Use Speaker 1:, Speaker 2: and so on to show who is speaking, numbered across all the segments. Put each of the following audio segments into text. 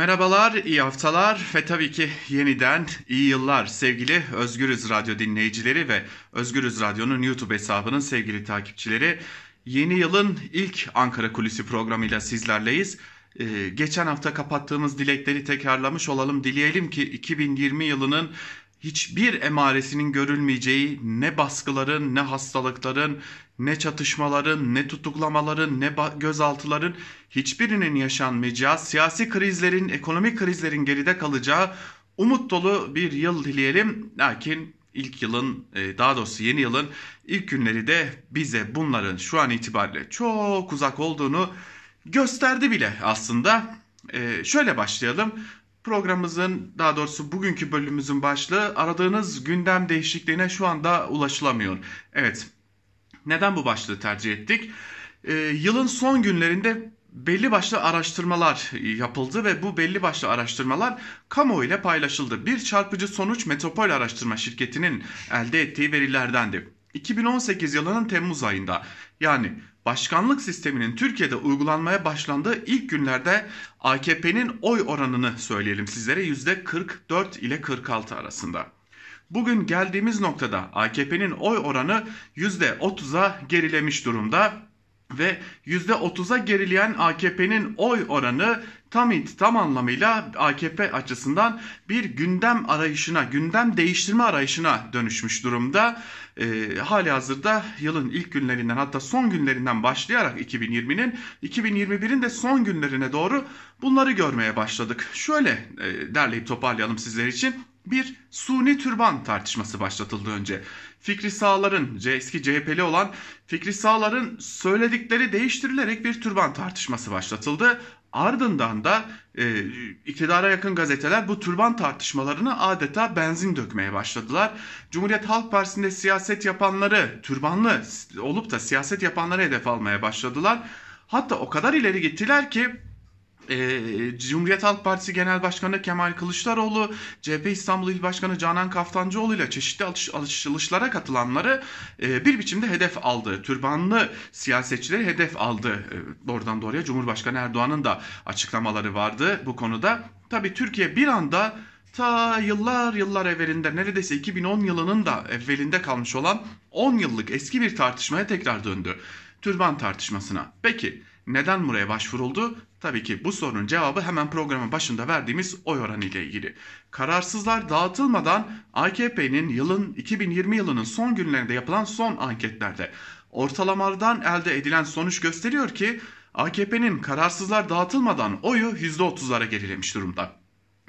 Speaker 1: Merhabalar, iyi haftalar ve tabii ki yeniden iyi yıllar sevgili Özgürüz Radyo dinleyicileri ve Özgürüz Radyo'nun YouTube hesabının sevgili takipçileri. Yeni yılın ilk Ankara Kulisi programıyla sizlerleyiz. Ee, geçen hafta kapattığımız dilekleri tekrarlamış olalım. Dileyelim ki 2020 yılının hiçbir emaresinin görülmeyeceği ne baskıların, ne hastalıkların, ne çatışmaların, ne tutuklamaların, ne gözaltıların hiçbirinin yaşanmayacağı, siyasi krizlerin, ekonomik krizlerin geride kalacağı umut dolu bir yıl dileyelim. Lakin ilk yılın e, daha doğrusu yeni yılın ilk günleri de bize bunların şu an itibariyle çok uzak olduğunu gösterdi bile aslında. E, şöyle başlayalım. Programımızın daha doğrusu bugünkü bölümümüzün başlığı aradığınız gündem değişikliğine şu anda ulaşılamıyor. Evet neden bu başlığı tercih ettik? Ee, yılın son günlerinde belli başlı araştırmalar yapıldı ve bu belli başlı araştırmalar kamuoyu ile paylaşıldı. Bir çarpıcı sonuç Metropol Araştırma Şirketi'nin elde ettiği verilerdendi. 2018 yılının Temmuz ayında yani başkanlık sisteminin Türkiye'de uygulanmaya başlandığı ilk günlerde AKP'nin oy oranını söyleyelim sizlere %44 ile 46 arasında. Bugün geldiğimiz noktada AKP'nin oy oranı %30'a gerilemiş durumda ve %30'a gerileyen AKP'nin oy oranı tam tam anlamıyla AKP açısından bir gündem arayışına, gündem değiştirme arayışına dönüşmüş durumda. E, hali hazırda yılın ilk günlerinden hatta son günlerinden başlayarak 2020'nin 2021'in de son günlerine doğru bunları görmeye başladık. Şöyle e, derleyip toparlayalım sizler için bir suni türban tartışması başlatıldı önce. Fikri Sağlar'ın, eski CHP'li olan Fikri Sağlar'ın söyledikleri değiştirilerek bir türban tartışması başlatıldı. Ardından da e, iktidara yakın gazeteler bu türban tartışmalarını adeta benzin dökmeye başladılar. Cumhuriyet Halk Partisi'nde siyaset yapanları, türbanlı olup da siyaset yapanları hedef almaya başladılar. Hatta o kadar ileri gittiler ki e, Cumhuriyet Halk Partisi Genel Başkanı Kemal Kılıçdaroğlu, CHP İstanbul İl Başkanı Canan Kaftancıoğlu ile çeşitli alış, alışılışlara katılanları e, bir biçimde hedef aldı. Türbanlı siyasetçileri hedef aldı. E, doğrudan doğruya Cumhurbaşkanı Erdoğan'ın da açıklamaları vardı bu konuda. Tabii Türkiye bir anda ta yıllar yıllar evvelinde neredeyse 2010 yılının da evvelinde kalmış olan 10 yıllık eski bir tartışmaya tekrar döndü. Türban tartışmasına. Peki neden buraya başvuruldu? Tabii ki bu sorunun cevabı hemen programın başında verdiğimiz oy oranı ile ilgili. Kararsızlar dağıtılmadan AKP'nin yılın 2020 yılının son günlerinde yapılan son anketlerde ortalamalardan elde edilen sonuç gösteriyor ki AKP'nin kararsızlar dağıtılmadan oyu %30'lara gerilemiş durumda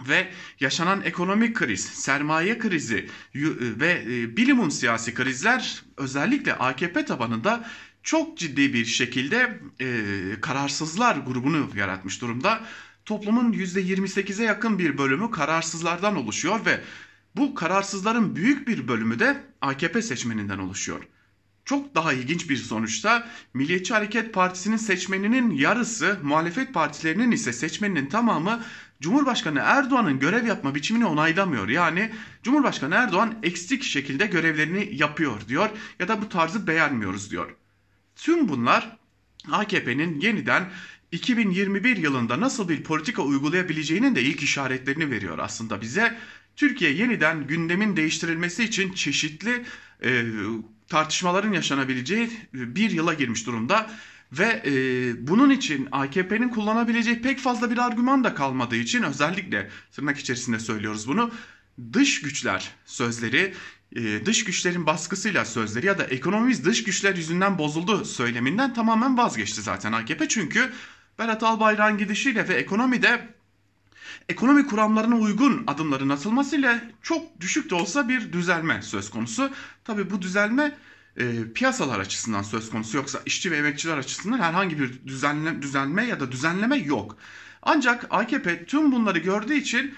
Speaker 1: ve yaşanan ekonomik kriz, sermaye krizi e, ve e, bilimum siyasi krizler özellikle AKP tabanında çok ciddi bir şekilde e, kararsızlar grubunu yaratmış durumda. Toplumun %28'e yakın bir bölümü kararsızlardan oluşuyor ve bu kararsızların büyük bir bölümü de AKP seçmeninden oluşuyor. Çok daha ilginç bir sonuçta Milliyetçi Hareket Partisi'nin seçmeninin yarısı, muhalefet partilerinin ise seçmeninin tamamı Cumhurbaşkanı Erdoğan'ın görev yapma biçimini onaylamıyor. Yani Cumhurbaşkanı Erdoğan eksik şekilde görevlerini yapıyor diyor ya da bu tarzı beğenmiyoruz diyor. Tüm bunlar AKP'nin yeniden 2021 yılında nasıl bir politika uygulayabileceğinin de ilk işaretlerini veriyor aslında bize. Türkiye yeniden gündemin değiştirilmesi için çeşitli e, tartışmaların yaşanabileceği e, bir yıla girmiş durumda. Ve e, bunun için AKP'nin kullanabileceği pek fazla bir argüman da kalmadığı için özellikle tırnak içerisinde söylüyoruz bunu. Dış güçler sözleri e, dış güçlerin baskısıyla sözleri ya da ekonomimiz dış güçler yüzünden bozuldu söyleminden tamamen vazgeçti zaten AKP. Çünkü Berat Albayrak'ın gidişiyle ve ekonomide ekonomi kuramlarına uygun adımların atılmasıyla çok düşük de olsa bir düzelme söz konusu. Tabi bu düzelme e, piyasalar açısından söz konusu yoksa işçi ve emekçiler açısından herhangi bir düzenle, düzenme ya da düzenleme yok. Ancak AKP tüm bunları gördüğü için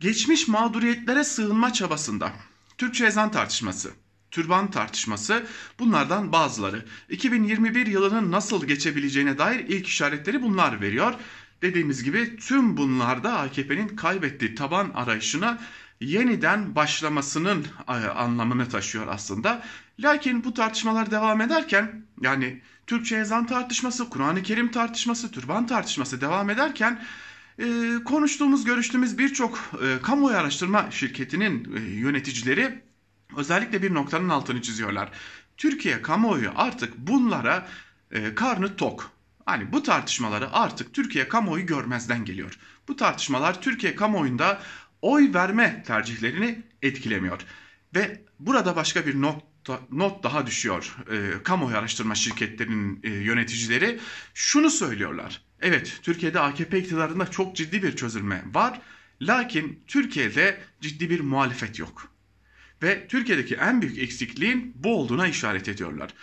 Speaker 1: geçmiş mağduriyetlere sığınma çabasında Türkçe ezan tartışması, türban tartışması bunlardan bazıları. 2021 yılının nasıl geçebileceğine dair ilk işaretleri bunlar veriyor. Dediğimiz gibi tüm bunlarda AKP'nin kaybettiği taban arayışına yeniden başlamasının e, anlamını taşıyor aslında. Lakin bu tartışmalar devam ederken yani Türkçe ezan tartışması, Kur'an-ı Kerim tartışması, türban tartışması devam ederken ee, konuştuğumuz, görüştüğümüz birçok e, kamuoyu araştırma şirketinin e, yöneticileri özellikle bir noktanın altını çiziyorlar. Türkiye kamuoyu artık bunlara e, karnı tok, Hani bu tartışmaları artık Türkiye kamuoyu görmezden geliyor. Bu tartışmalar Türkiye kamuoyunda oy verme tercihlerini etkilemiyor. Ve burada başka bir not, not daha düşüyor e, kamuoyu araştırma şirketlerinin e, yöneticileri. Şunu söylüyorlar. Evet Türkiye'de AKP iktidarında çok ciddi bir çözülme var. Lakin Türkiye'de ciddi bir muhalefet yok. Ve Türkiye'deki en büyük eksikliğin bu olduğuna işaret ediyorlar.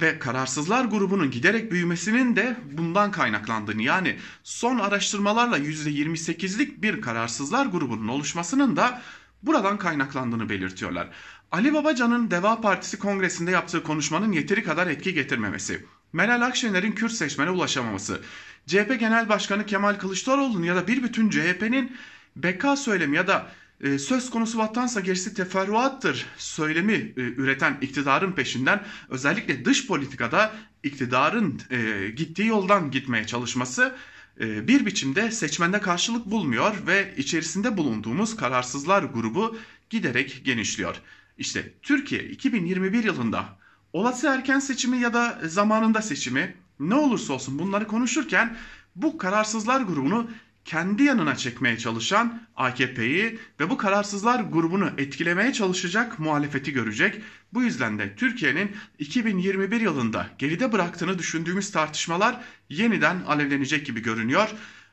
Speaker 1: Ve kararsızlar grubunun giderek büyümesinin de bundan kaynaklandığını yani son araştırmalarla %28'lik bir kararsızlar grubunun oluşmasının da buradan kaynaklandığını belirtiyorlar. Ali Babacan'ın Deva Partisi kongresinde yaptığı konuşmanın yeteri kadar etki getirmemesi. Meral Akşener'in Kürt seçmene ulaşamaması, CHP Genel Başkanı Kemal Kılıçdaroğlu'nun ya da bir bütün CHP'nin beka söylemi ya da e, söz konusu vatansa gerisi teferruattır söylemi e, üreten iktidarın peşinden özellikle dış politikada iktidarın e, gittiği yoldan gitmeye çalışması e, bir biçimde seçmende karşılık bulmuyor ve içerisinde bulunduğumuz kararsızlar grubu giderek genişliyor. İşte Türkiye 2021 yılında olası erken seçimi ya da zamanında seçimi ne olursa olsun bunları konuşurken bu kararsızlar grubunu kendi yanına çekmeye çalışan AKP'yi ve bu kararsızlar grubunu etkilemeye çalışacak muhalefeti görecek. Bu yüzden de Türkiye'nin 2021 yılında geride bıraktığını düşündüğümüz tartışmalar yeniden alevlenecek gibi görünüyor.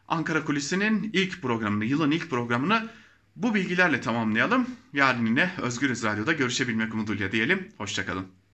Speaker 1: Ankara Kulisi'nin ilk programını, yılın ilk programını bu bilgilerle tamamlayalım. Yarın yine Özgür Radyo'da görüşebilmek umuduyla diyelim. Hoşçakalın.